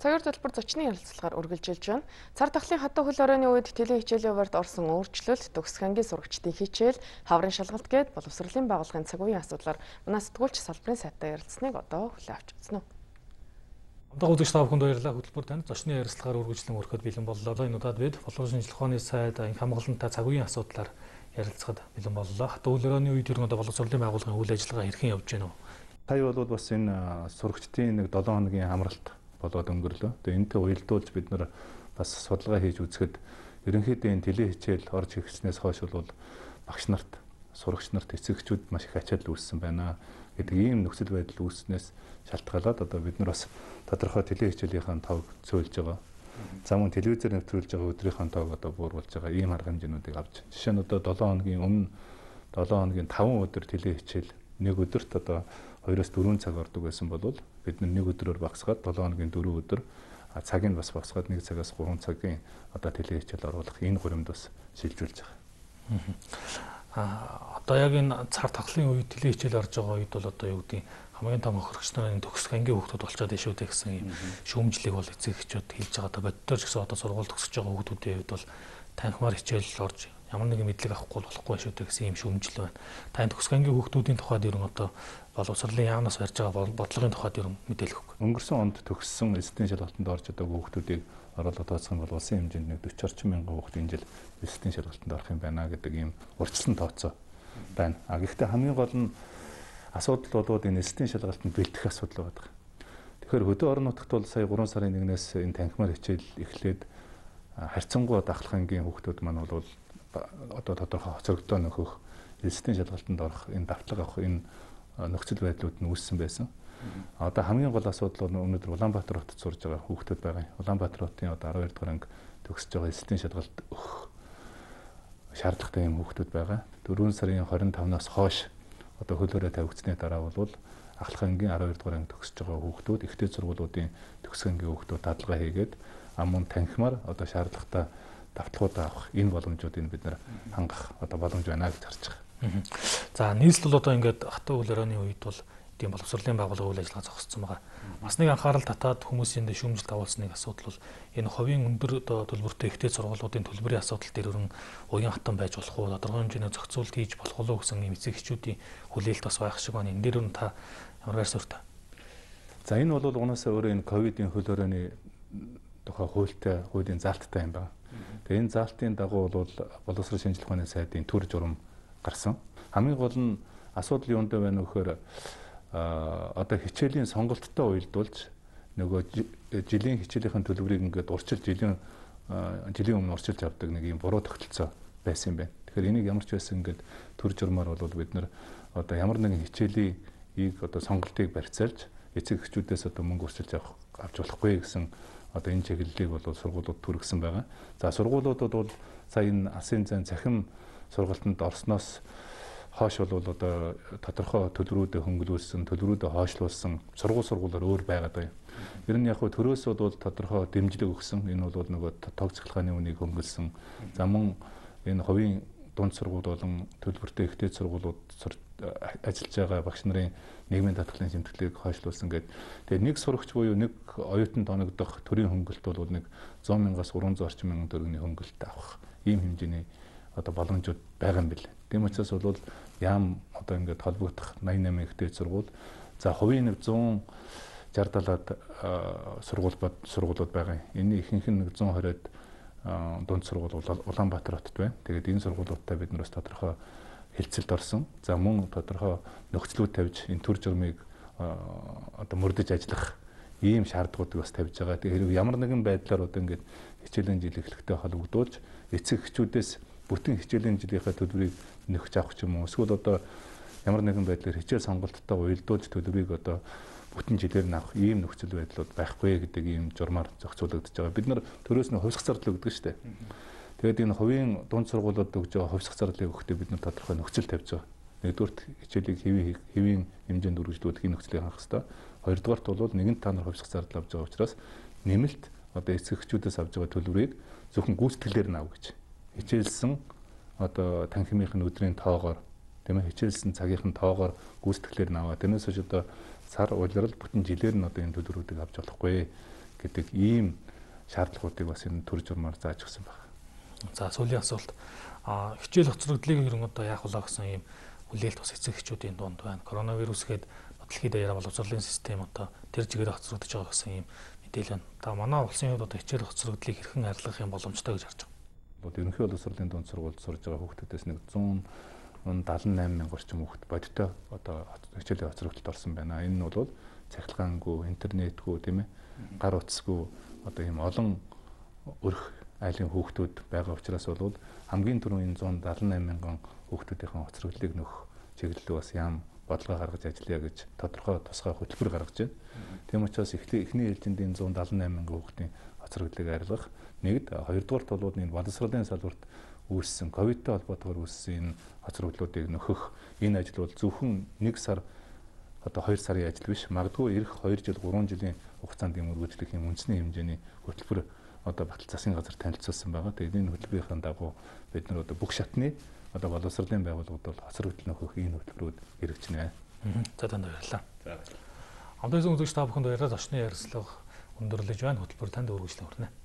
Цагаар төлбөр зочны ярилцлагаар үргэлжилж байна. Цар тахлын хатуу хөл орооны үед теле хичээлийн хуваард орсон өөрчлөлт, төгсгэнгийн сурагчдын хичээл, хаврын шалгалт гээд боловсролын байгууллагын цаг үеийн асуудлаар манай сэтгүүлч салбарын сайтаа ярилцсныг одоо хүлээвч үзнэ. Амтаг үзэгч та бүхэнд баярлалаа. Хөтөлбөр танд зочны ярилцлагаар үргэлжлэн өрхөд бэлэн боллоо. Энэ удаад бид боловсролын шинжилгээний сайд энэ хамгаалалтаа цаг үеийн асуудлаар ярилцахад бэлэн боллоо. Хатуу хөл орооны үед ер нь одоо боловсролын байгууллагын үйл ажиллагаа хэрхэн явж байна вэ? Сая бол бас энэ сурагчдын нэг 7 хоногийн амралт болоод өнгөрлөө. Тэгээ энтэй уялдуулж бид нэр бас судалгаа хийж үзэхэд ерөнхийдөө энэ теле хичээл орж ирснээс хойш бол багш нарт сурагч нарт эцэгчүүд маш их ачаал үүссэн байна гэдэг ийм нөхцөл байдал үүснээс шалтгаалаад одоо бид нар бас тодорхой теле хичээлийнхээ тав цөөлж байгаа. Зам мөн телевизээр нэвтрүүлж байгаа өдрийнхөө тав одоо бууруулж байгаа ийм арга хэмжээнүүдийг авч. Жишээ нь одоо 7 хоногийн өмнө 7 хоногийн 5 өдөр теле хичээл нэг өдөрт одоо 2-4 цаг ордог байсан бол бид нэг өдрөөр багасгаад 7 хоногийн 4 өдөр цаг нь бас багасгаад 1 цагаас 3 цагийн одоо телевизээр оруулах энэ гуримд бас шилжүүлж байгаа. А одоо яг энэ цар тахлын үед телевиз хичээл орж байгаа үед бол одоо юу гэдэг хамгийн том хохирогч нарын төгсөх ангийн хүүхдүүд болчиход шүү дээ гэсэн юм шүүмжлэг бол эцэг эхчүүд хэлж байгаа. Одоо боддоор ч гэсэн одоо сургууль төгсөж байгаа хүүхдүүдийн хувьд бол танхимаар хичээл орж ямар нэгэн мэдлэг авахгүй болохгүй шүү дээ гэсэн юм шөмжл байна. Та энэ төгсөх ангийн хүүхдүүдийн тухайд ер нь одоо боловсролын яамнаас барьж байгаа бодлогын тухайд ер нь мэдээлэх өгөх. Өнгөрсөн онд төгссөн эзэдийн шалгалтанд орж одоо хүүхдүүдийг оруулаад тооцох нь бол улсын хэмжээнд нэг 40 орчим мянган хүүхд энэ жил эзэдийн шалгалтанд орох юм байна гэдэг ийм урьдчилан тооцоо байна. А гэхдээ хамгийн гол нь асуудал болоод энэ эзэдийн шалгалтанд бэлтгэх асуудал байгаа. Тэгэхээр хөдөө орон нутгад бол сая 3 сарын 1-ээс энэ танхимаар хичээл эхлээд харьцангуй дахлахынгийн хүүхдүүд маань бол одоо тодорхой хоцрогдоо нөхөх элсдийн шалгалтанд орох энэ давтлага авах энэ нөхцөл байдлууд нь үүссэн байсан. Одоо хамгийн гол асуудал бол өнөөдөр Улаанбаатар хотод сурж байгаа хүүхдүүд байгаа. Улаанбаатар хотын одоо 12 дугаар анги төгсөж байгаа эслийн шалгалт өгөх шаардлагатай юм хүүхдүүд байгаа. 4 сарын 25-наас хойш одоо хөлөөрөө тавигдсны дараа бол ахлах ангийн 12 дугаар анги төгсөж байгаа хүүхдүүд ихтэй сургуулиудын төгсөх ангийн хүүхдүүд дадлага хийгээд ам мун танхимаар одоо шаардлагатай давталгуудаа авах энэ боломжуудыг бид нэр хангах одоо боломж байна гэж харж байгаа. За нийслэл одоо ингээд хатуу үйл орооны үед бол тийм боловсролын байгууллага үйл ажиллагаа зогссон байгаа. Бас нэг анхаарал татаад хүмүүсийн дэ шүүмжилт агуулсан нэг асуудал бол энэ ховийн өндөр одоо төлбөртэй ихтэй сургуулиудын төлбөрийн асуудал дээр өрн уян хатан байж болох уу, тодорхой хэмжээний зохицуулт хийж болох уу гэсэн юм эцэг эхчүүдийн хүлээлт бас байх шиг байна. Энэ дээр өрн та ямар байр суурьтай? За энэ бол угаасаа өөрөө энэ ковидын хөл өрөөний тухай хуультай, хуулийн залттай юм байна. Тэгээ энэ залтын дагуу бол боловсрол шинжилх ухааны сайдын төр журам гарсан. Хамгийн гол нь асуудал юунд байна вэ гэхээр одоо хичээлийн сонголттой уялдуулж нөгөө жилийн хичээлийнхэн төлбөрийг ингээд урчилж жилийн жилийн өмнө урчилж авдаг нэг юм буруу тогтолцоо байсан юм байна. Тэгэхээр энийг ямар ч байсан ингээд төр журмаар бол бид нар одоо ямар нэгэн хичээлийг одоо сонголтыг барьцаалж эцэг эхчүүдээс одоо мөнгө урчилж авах авч болохгүй гэсэн одоо энэ чиглэлийг бол сургуулиуд түргэсэн байгаа. За сургуулиудад бол сая энэ Асын зэн цахим сургалтанд орсноос хойш бол одоо тодорхой төлрүүдэд хөнгөлүүлсэн, төлрүүдэд хойшлуулсан сургууль сургуулиар өөр байгаад байна. Ер нь яг хөө төрөөс бол тодорхой дэмжлэг өгсөн. Энэ бол нөгөө тог цахилгааны үнийг хөнгөлсөн. За мөн энэ хувийн дунд сургууль болон төлбөртэй ихтэй сургуулиуд ажиллаж байгаа багш нарын нийгмийн татгалын тэмдэглэлийг хойшлуулсан гэдэг. Тэгээ нэг сурагч буюу нэг оюутанд оногдох төрийн хөнгөлт бол нэг 100 мянгаас 300 орчим мянган төгрөгийн хөнгөлт авах ийм хэмжээний одоо боломжууд байгаа юм билээ. Тийм учраас бол яам одоо ингээд холбогдох 88 ихтэй сургууль за хувийн 100 60 70-аад сургууль бод сургуулиуд байгаа. Энийн ихэнх нь 120-д дунд сургууль Улаанбаатар хотод байна. Тэгээд энэ сургуулиудтай бид нэрс тодорхой хилцэлд орсон. За мөн тодорхой нөхцлүүд тавьж энэ төр журмыг одоо мөрдөж ажиллах ийм шаардлагуудыг бас тавьж байгаа. Тэгээд хэрвээ ямар нэгэн байдлаар одоо ингээд хичээлийн жил эхлэхдээ холбогдуулж эцэг хчүүдээс бүтэн хичээлийн жилийнхээ төлбөрийг нөхж авах юм уу? Эсвэл одоо ямар нэгэн байдлаар хичээл сонголттой уялдуулж төлбөрийг одоо бүтэн жилээр нь авах ийм нөхцөл байдлууд байхгүй гэдэг ийм журмаар зохицуулагдаж байгаа. Бид нар төрөөс нь хувьсах зардал өгдөг шүү дээ. Тэгээд энэ хувийн дунд сургуулиуд өгж байгаа хувьсах зарлыг өгөхдөө бид нар тодорхой нөхцөл тавьж байгаа. Нэгдүгürt хичээлийг хэвийн хэвийн хэмжээнд үргэлжлүүлэх энэ нөхцөлийг хангах хэрэгтэй. Хоёрдугаарт бол нэгэн та нар хувьсах зардал авж байгаа учраас нэмэлт одоо эцэгчүүдээс авж байгаа төлбөрийг зөвхөн гүйцэтгэлээр нь ав гэж хичээлсэн одоо танхимынх нь өдрийн тоогоор тийм ээ хичээлсэн цагийнх нь тоогоор гүйцэтгэлээр наваа. Тэрнээс хойш одоо сар улирал бүтэн жилээр нь одоо энэ төлбөрүүдийг авч болохгүй гэдэг ийм шаардлагуудыг бас энэ төр журмаар зааж өгсөн байна. За сүүлийн асуулт а хичээл хоцрогдлыг ер нь одоо яах вэ гэсэн ийм хүлээлт бас эцэг эхчүүдийн дунд байна. Коронавирус гээд дэлхийд даяар боловсролын систем одоо тэр чигээр хоцрогдож байгаа гэсэн ийм мэдээлэл байна. Та манай улсын хувьд одоо хичээл хоцрогдлыг хэрхэн арилгах юм боломжтой гэж харж байгаа. Бол ерөнхий боловсролын дунд сургуульд сурж байгаа хүүхдүүдээс нэг 100 Унд 78 мянган орчим хүүхэд бодиттой одоо хичээлийн хоцрогдолд орсон байна. Энэ нь бол цахилгаангүй, интернетгүй тийм ээ гар утсгүй одоо ийм олон өрх айлын хүүхдүүд байгаа учраас бол хамгийн түрүүний 178 мянган хүүхдүүдийн хоцроглолыг нөх чиглэлөө бас ям бодлого гаргаж ажиллая гэж тодорхой тусгай хөтөлбөр гаргаж байна. Тийм учраас эхний ээлжинд энэ 178 мянган хүүхдийн хоцроглолыг арилгах нэгд хоёрдугаарт бол энэ боловсролын салбарт үүссэн ковидтэй холбоотойгоор үүссэн энэ хоцрог хөдлөлүүдийг нөхөх энэ ажил бол зөвхөн 1 сар одоо 2 сарын ажил биш магадгүй ирэх 2 жил 3 жилийн хугацаанд юм үргэлжлэх юм үндэсний хэмжээний хөтөлбөр одоо батал засгийн газар танилцуулсан байгаа. Тэгээд энэ хөтөлбөрийн дагуу бид нар одоо бүх шатны одоо боловсролын байгууллагууд бол хоцрог хөдлөл нөхөх энэ хөтөлбөрүүд хэрэгжнэ. За танд баярлалаа. За баярлалаа. Амтайсан үзэгч та бүхэнд баярлалаа. Зочны ярилцлага өндөрлөж байна. Хөтөлбөр танд үргэлжлэн хүрнэ.